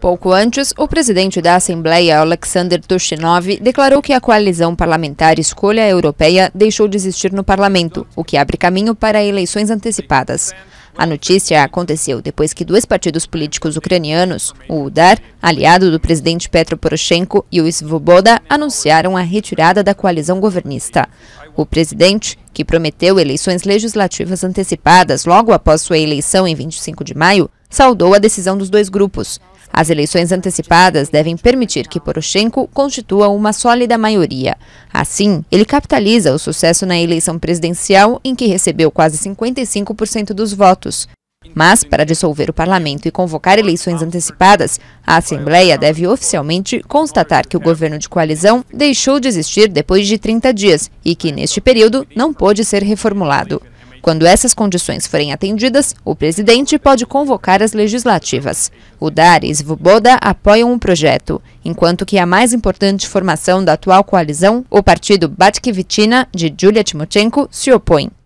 Pouco antes, o presidente da Assembleia, Alexander Toshinov, declarou que a coalizão parlamentar Escolha Europeia deixou de existir no parlamento, o que abre caminho para eleições antecipadas. A notícia aconteceu depois que dois partidos políticos ucranianos, o UDAR, aliado do presidente Petro Poroshenko, e o Svoboda, anunciaram a retirada da coalizão governista. O presidente que prometeu eleições legislativas antecipadas logo após sua eleição em 25 de maio, saudou a decisão dos dois grupos. As eleições antecipadas devem permitir que Poroshenko constitua uma sólida maioria. Assim, ele capitaliza o sucesso na eleição presidencial, em que recebeu quase 55% dos votos. Mas, para dissolver o parlamento e convocar eleições antecipadas, a Assembleia deve oficialmente constatar que o governo de coalizão deixou de existir depois de 30 dias e que, neste período, não pôde ser reformulado. Quando essas condições forem atendidas, o presidente pode convocar as legislativas. O DAR e Svoboda apoiam o projeto, enquanto que a mais importante formação da atual coalizão, o partido Batkivitina, de Julia Timoshenko, se opõe.